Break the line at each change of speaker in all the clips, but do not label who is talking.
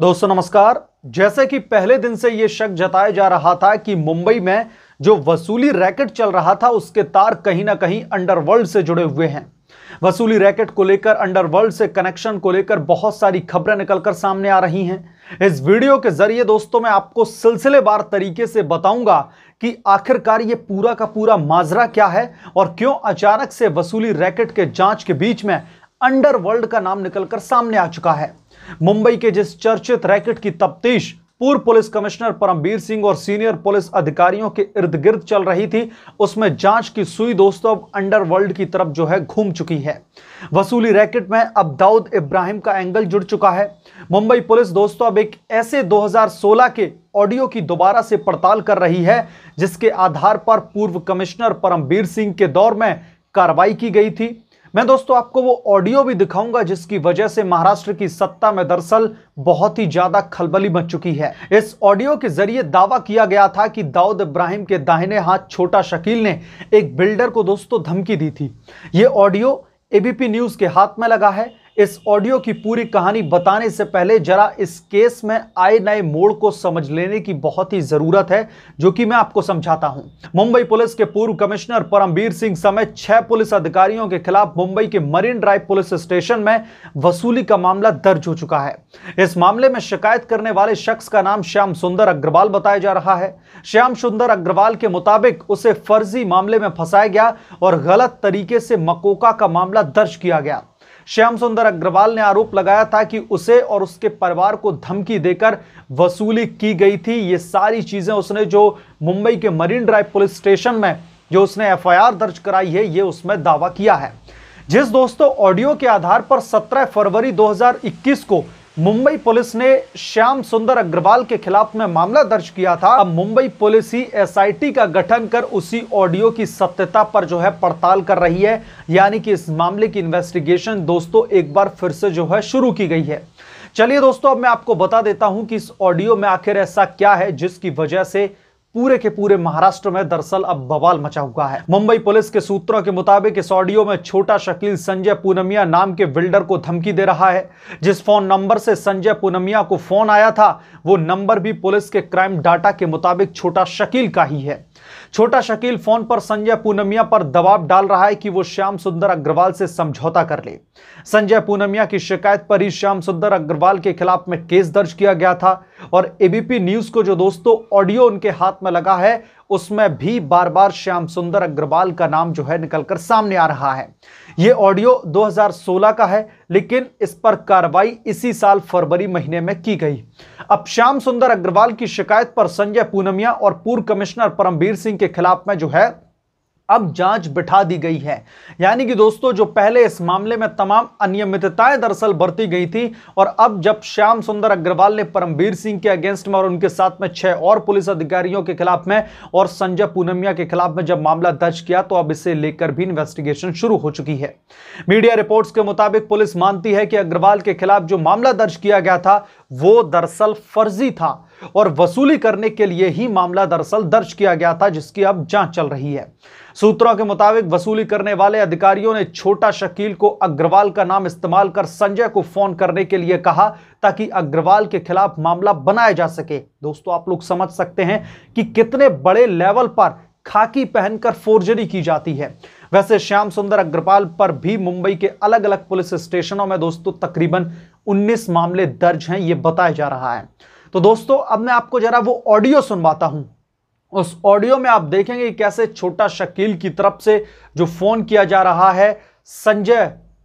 दोस्तों नमस्कार जैसे कि पहले दिन से यह शक जताया जा रहा था कि मुंबई में जो वसूली रैकेट चल रहा था उसके तार कहीं ना कहीं अंडरवर्ल्ड से जुड़े हुए हैं वसूली रैकेट को लेकर अंडरवर्ल्ड से कनेक्शन को लेकर बहुत सारी खबरें निकलकर सामने आ रही हैं इस वीडियो के जरिए दोस्तों मैं आपको सिलसिलेवार तरीके से बताऊंगा कि आखिरकार ये पूरा का पूरा माजरा क्या है और क्यों अचानक से वसूली रैकेट के जांच के बीच में अंडरवर्ल्ड का नाम निकलकर सामने आ चुका है मुंबई के जिस चर्चित रैकेट की तप्तीश पूर्व पुलिस कमिश्नर परमबीर सिंह और सीनियर पुलिस अधिकारियों के इर्द गिर्द चल रही थी उसमें जांच की सुई दोस्तों अब अंडरवर्ल्ड की तरफ जो है घूम चुकी है वसूली रैकेट में अब दाऊद इब्राहिम का एंगल जुड़ चुका है मुंबई पुलिस दोस्तों अब एक ऐसे 2016 के ऑडियो की दोबारा से पड़ताल कर रही है जिसके आधार पर पूर्व कमिश्नर परमबीर सिंह के दौर में कार्रवाई की गई थी मैं दोस्तों आपको वो ऑडियो भी दिखाऊंगा जिसकी वजह से महाराष्ट्र की सत्ता में दरअसल बहुत ही ज्यादा खलबली मच चुकी है इस ऑडियो के जरिए दावा किया गया था कि दाऊद इब्राहिम के दाहिने हाथ छोटा शकील ने एक बिल्डर को दोस्तों धमकी दी थी ये ऑडियो एबीपी न्यूज के हाथ में लगा है इस ऑडियो की पूरी कहानी बताने से पहले जरा इस केस में आए नए मोड़ को समझ लेने की बहुत ही जरूरत है जो कि मैं आपको समझाता हूं मुंबई पुलिस के पूर्व कमिश्नर परमबीर सिंह समेत छह पुलिस अधिकारियों के खिलाफ मुंबई के मरीन ड्राइव पुलिस स्टेशन में वसूली का मामला दर्ज हो चुका है इस मामले में शिकायत करने वाले शख्स का नाम श्याम सुंदर अग्रवाल बताया जा रहा है श्याम सुंदर अग्रवाल के मुताबिक उसे फर्जी मामले में फंसाया गया और गलत तरीके से मकोका का मामला दर्ज किया गया श्याम सुंदर अग्रवाल ने आरोप लगाया था कि उसे और उसके परिवार को धमकी देकर वसूली की गई थी ये सारी चीज़ें उसने जो मुंबई के मरीन ड्राइव पुलिस स्टेशन में जो उसने एफआईआर दर्ज कराई है ये उसमें दावा किया है जिस दोस्तों ऑडियो के आधार पर 17 फरवरी 2021 को मुंबई पुलिस ने श्याम सुंदर अग्रवाल के खिलाफ में मामला दर्ज किया था अब मुंबई पुलिस ही एसआईटी का गठन कर उसी ऑडियो की सत्यता पर जो है पड़ताल कर रही है यानी कि इस मामले की इन्वेस्टिगेशन दोस्तों एक बार फिर से जो है शुरू की गई है चलिए दोस्तों अब मैं आपको बता देता हूं कि इस ऑडियो में आखिर ऐसा क्या है जिसकी वजह से पूरे के पूरे महाराष्ट्र में दरअसल अब बवाल मचा हुआ है मुंबई पुलिस के सूत्रों के मुताबिक इस ऑडियो में छोटा शकील संजय पूनमिया नाम के बिल्डर को धमकी दे रहा है जिस फोन नंबर से संजय पूनमिया को फोन आया था वो नंबर भी पुलिस के क्राइम डाटा के मुताबिक छोटा शकील का ही है छोटा शकील फोन पर संजय पूनमिया पर दबाव डाल रहा है कि वो श्याम सुंदर अग्रवाल से समझौता कर ले संजय पूनमिया की शिकायत पर ही श्याम सुंदर अग्रवाल के खिलाफ में केस दर्ज किया गया था और एबीपी न्यूज को जो दोस्तों ऑडियो उनके हाथ में लगा है उसमें भी बार बार श्याम सुंदर अग्रवाल का नाम जो है निकलकर सामने आ रहा है यह ऑडियो 2016 का है लेकिन इस पर कार्रवाई इसी साल फरवरी महीने में की गई अब श्याम सुंदर अग्रवाल की शिकायत पर संजय पूनमिया और पूर्व कमिश्नर परमबीर सिंह के खिलाफ में जो है अब जांच बिठा दी गई है यानी कि दोस्तों जो पहले इस मामले में तमाम अनियमितताएं दरअसल बरती गई थी और अब जब श्याम सुंदर अग्रवाल ने परमवीर सिंह के अगेंस्ट में और उनके साथ में छह और पुलिस अधिकारियों के खिलाफ में और संजय पूनमिया के खिलाफ में जब मामला दर्ज किया तो अब इसे लेकर भी इन्वेस्टिगेशन शुरू हो चुकी है मीडिया रिपोर्ट के मुताबिक पुलिस मानती है कि अग्रवाल के खिलाफ जो मामला दर्ज किया गया था वो दरअसल फर्जी था और वसूली करने के लिए ही मामला दरअसल दर्ज किया गया था जिसकी अब जांच चल रही है सूत्रों के मुताबिक वसूली करने वाले अधिकारियों ने छोटा शकील को अग्रवाल का नाम इस्तेमाल कर संजय को फोन करने के लिए कहा ताकि अग्रवाल के खिलाफ मामला बनाया जा सके दोस्तों आप लोग समझ सकते हैं कि कितने बड़े लेवल पर खाकी पहनकर फोर्जरी की जाती है वैसे श्याम सुंदर अग्रवाल पर भी मुंबई के अलग अलग पुलिस स्टेशनों में दोस्तों तकरीबन 19 मामले दर्ज हैं यह बताया जा रहा है तो दोस्तों अब मैं आपको जरा वो ऑडियो सुनवाता हूं उस ऑडियो में आप देखेंगे कैसे छोटा शकील की तरफ से जो फोन किया जा रहा है संजय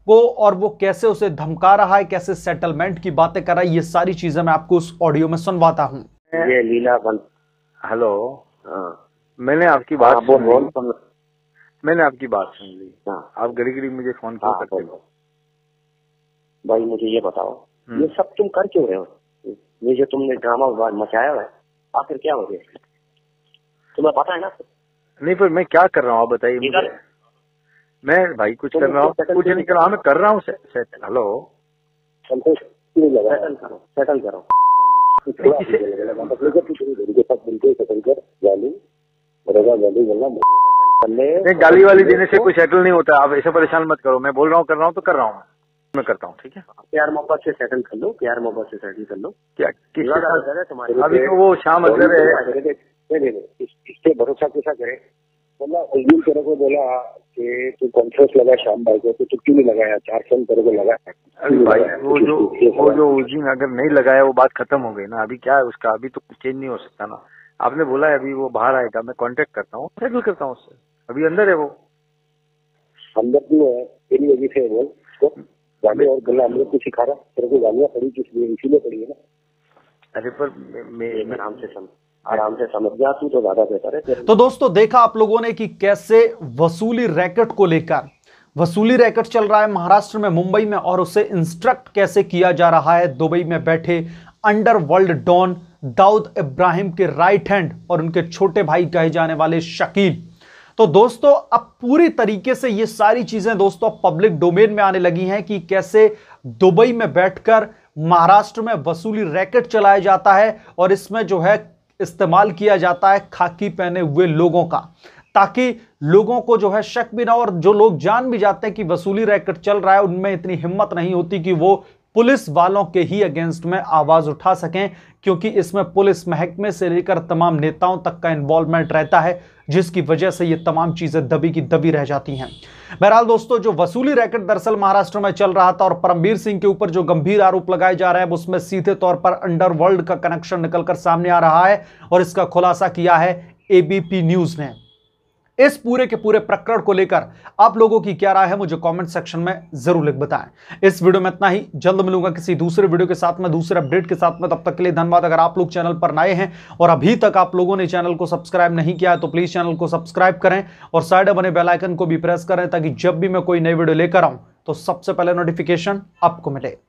को और वो कैसे उसे धमका रहा है कैसे सेटलमेंट की बातें कर रहा है ये सारी चीजें मैं आपको उस ऑडियो में सुनवाता हूँ ये लीला बल हेलो हाँ। मैंने आपकी बात हाँ, सुन बोल मैंने आपकी बात सुन ली हाँ। आप घड़ी घड़ी मुझे फोन कर सकते हो भाई मुझे ये बताओ हम्म। ये सब तुम कर क्यों रहे हो ये जो तुमने ड्रामा मचाया है आखिर क्या हो गया तुम्हें पता है ना नहीं पर मैं क्या कर रहा हूँ आप बताइए मैं भाई कुछ कर रहा हूँ कुछ नहीं कर रहा मैं कर रहा हूँ हेलो संतोष सेटल करो गाली वाली देने से कोई सेटल नहीं होता आप ऐसे परेशान मत करो मैं बोल रहा हूँ कर रहा हूँ तो कर रहा हूँ मैं करता हूँ ठीक है प्यार मोहब्बत से सेटल कर लो प्यार मोहब्बत से सेटल कर लो क्या किसके तुम्हारे अभी तो वो शाम अगर नहीं है इससे भरोसा कैसा करे बोला उस तेरे को बोला कि तू कॉन्फ्रेंस लगा शाम भाई को तो तू क्यों नहीं लगाया चार फोन तेरे को लगाया भाई वो जो वो जो उस दिन अगर नहीं लगाया वो बात खत्म हो गई ना अभी क्या है उसका अभी तो चेंज नहीं हो सकता ना आपने बोला है अभी वो बाहर आएगा मैं कांटेक्ट करता हूँ सेटल करता हूँ उससे अभी अंदर है वो अंदर क्यों है तेरी वजह से है वो जाने और गला हम लोग को सिखा रहा तेरे को गालियाँ पड़ी किस लिए इसीलिए पड़ी है ना अरे पर मैं आराम से समझ आराम से समझ गया तू तो ज्यादा बेहतर है तो दोस्तों देखा आप लोगों ने कि कैसे वसूली रैकेट को लेकर वसूली रैकेट चल रहा है महाराष्ट्र में मुंबई में और उसे इंस्ट्रक्ट कैसे किया जा रहा है दुबई में बैठे अंडरवर्ल्ड डॉन दाऊद इब्राहिम के राइट हैंड और उनके छोटे भाई कहे जाने वाले शकील तो दोस्तों अब पूरी तरीके से ये सारी चीजें दोस्तों पब्लिक डोमेन में आने लगी हैं कि कैसे दुबई में बैठकर महाराष्ट्र में वसूली रैकेट चलाया जाता है और इसमें जो है इस्तेमाल किया जाता है खाकी पहने हुए लोगों का ताकि लोगों को जो है शक भी ना और जो लोग जान भी जाते हैं कि वसूली रैकेट चल रहा है उनमें इतनी हिम्मत नहीं होती कि वो पुलिस वालों के ही अगेंस्ट में आवाज़ उठा सकें क्योंकि इसमें पुलिस महकमे से लेकर तमाम नेताओं तक का इन्वॉल्वमेंट रहता है जिसकी वजह से ये तमाम चीज़ें दबी की दबी रह जाती हैं बहरहाल दोस्तों जो वसूली रैकेट दरअसल महाराष्ट्र में चल रहा था और परमबीर सिंह के ऊपर जो गंभीर आरोप लगाए जा रहे हैं उसमें सीधे तौर पर अंडरवर्ल्ड का कनेक्शन निकलकर सामने आ रहा है और इसका खुलासा किया है एबीपी न्यूज़ ने इस पूरे के पूरे प्रकरण को लेकर आप लोगों की क्या राय है मुझे कमेंट सेक्शन में जरूर लिख बताएं इस वीडियो में इतना ही जल्द मिलूंगा किसी दूसरे वीडियो के साथ में दूसरे अपडेट के साथ में तब तक के लिए धन्यवाद अगर आप लोग चैनल पर नए हैं और अभी तक आप लोगों ने चैनल को सब्सक्राइब नहीं किया है तो प्लीज चैनल को सब्सक्राइब करें और साइड बने बेलाइकन को भी प्रेस करें ताकि जब भी मैं कोई नई वीडियो लेकर आऊं तो सबसे पहले नोटिफिकेशन आपको मिले